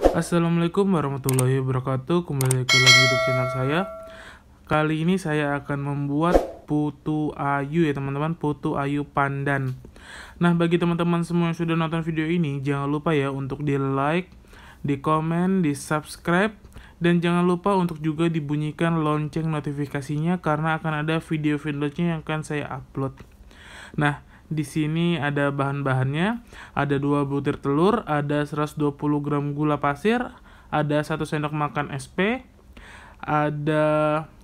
Assalamualaikum warahmatullahi wabarakatuh Kembali lagi di channel saya Kali ini saya akan membuat putu ayu ya teman-teman Putu ayu pandan Nah bagi teman-teman semua yang sudah nonton video ini Jangan lupa ya untuk di like, di komen, di subscribe dan jangan lupa untuk juga dibunyikan lonceng notifikasinya karena akan ada video video yang akan saya upload. Nah, di sini ada bahan-bahannya, ada dua butir telur, ada 120 gram gula pasir, ada satu sendok makan SP, ada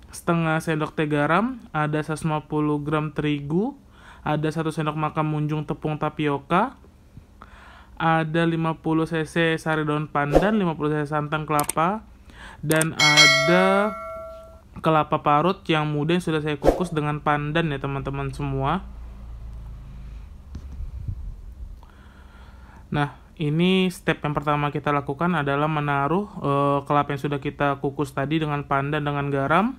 setengah sendok teh garam, ada 150 gram terigu, ada satu sendok makan munjung tepung tapioka, ada 50 cc sari daun pandan, 50 cc santan kelapa, dan ada kelapa parut yang muda yang sudah saya kukus dengan pandan ya teman-teman semua Nah, ini step yang pertama kita lakukan adalah menaruh e, kelapa yang sudah kita kukus tadi dengan pandan dengan garam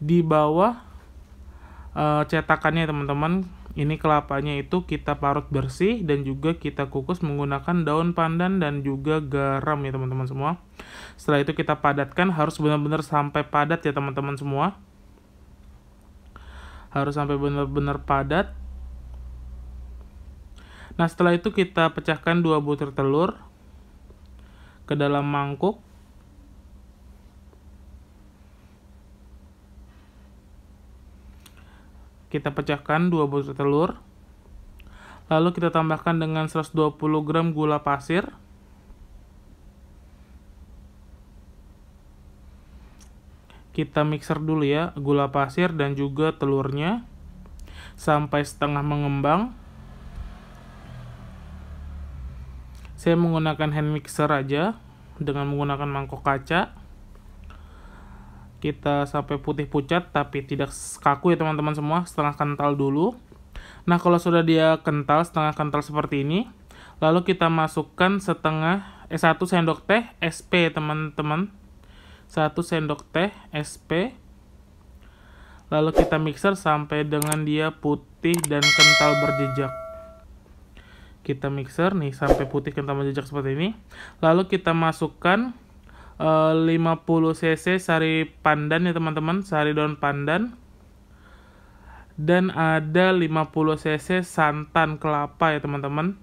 di bawah e, cetakannya teman-teman. Ini kelapanya itu kita parut bersih dan juga kita kukus menggunakan daun pandan dan juga garam ya teman-teman semua. Setelah itu kita padatkan harus benar-benar sampai padat ya teman-teman semua. Harus sampai benar-benar padat Nah, setelah itu kita pecahkan dua butir telur ke dalam mangkuk. Kita pecahkan dua butir telur. Lalu kita tambahkan dengan 120 gram gula pasir. Kita mixer dulu ya, gula pasir dan juga telurnya sampai setengah mengembang. saya menggunakan hand mixer aja dengan menggunakan mangkok kaca kita sampai putih pucat tapi tidak kaku ya teman-teman semua setengah kental dulu nah kalau sudah dia kental setengah kental seperti ini lalu kita masukkan setengah eh 1 sendok teh SP teman-teman satu sendok teh SP lalu kita mixer sampai dengan dia putih dan kental berjejak kita mixer nih sampai putih kental menjejak seperti ini lalu kita masukkan e, eh, 50 cc sari pandan ya teman-teman sari daun pandan dan ada 50 cc santan kelapa ya teman-teman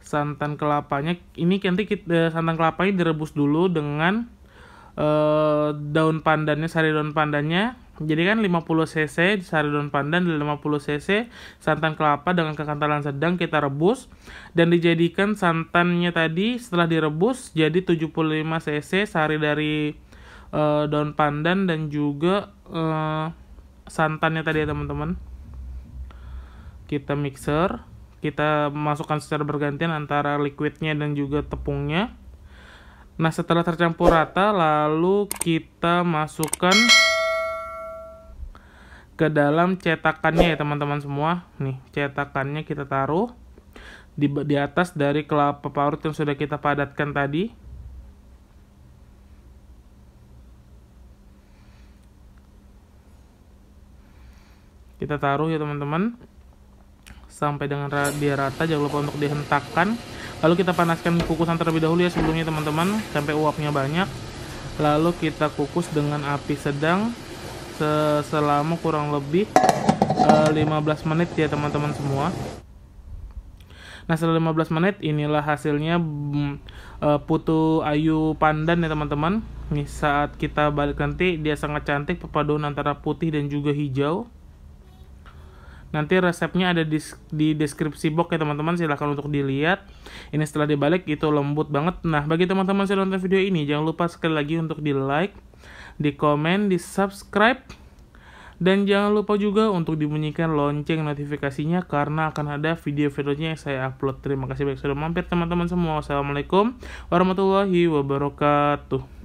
santan kelapanya ini nanti kita, eh, santan kelapanya direbus dulu dengan e, daun pandannya sari daun pandannya jadi kan 50 cc daun pandan dan 50 cc santan kelapa dengan kekentalan sedang kita rebus dan dijadikan santannya tadi setelah direbus jadi 75 cc sari dari uh, daun pandan dan juga uh, santannya tadi ya teman-teman. Kita mixer, kita masukkan secara bergantian antara liquidnya dan juga tepungnya. Nah, setelah tercampur rata lalu kita masukkan ke dalam cetakannya ya teman-teman semua. Nih, cetakannya kita taruh di, di atas dari kelapa parut yang sudah kita padatkan tadi. Kita taruh ya teman-teman. Sampai dengan dia rata, jangan lupa untuk dihentakkan. Lalu kita panaskan kukusan terlebih dahulu ya sebelumnya teman-teman, sampai uapnya banyak. Lalu kita kukus dengan api sedang selama kurang lebih 15 eh, menit ya teman-teman semua. Nah setelah 15 menit inilah hasilnya mm, eh, putu ayu pandan ya teman-teman. Nih saat kita balik nanti dia sangat cantik perpaduan antara putih dan juga hijau. Nanti resepnya ada di, di deskripsi box ya teman-teman silahkan untuk dilihat Ini setelah dibalik itu lembut banget Nah bagi teman-teman yang sudah nonton video ini jangan lupa sekali lagi untuk di like di komen, di subscribe, dan jangan lupa juga untuk dibunyikan lonceng notifikasinya karena akan ada video-videonya yang saya upload. Terima kasih banyak sudah mampir teman-teman semua. Wassalamualaikum warahmatullahi wabarakatuh.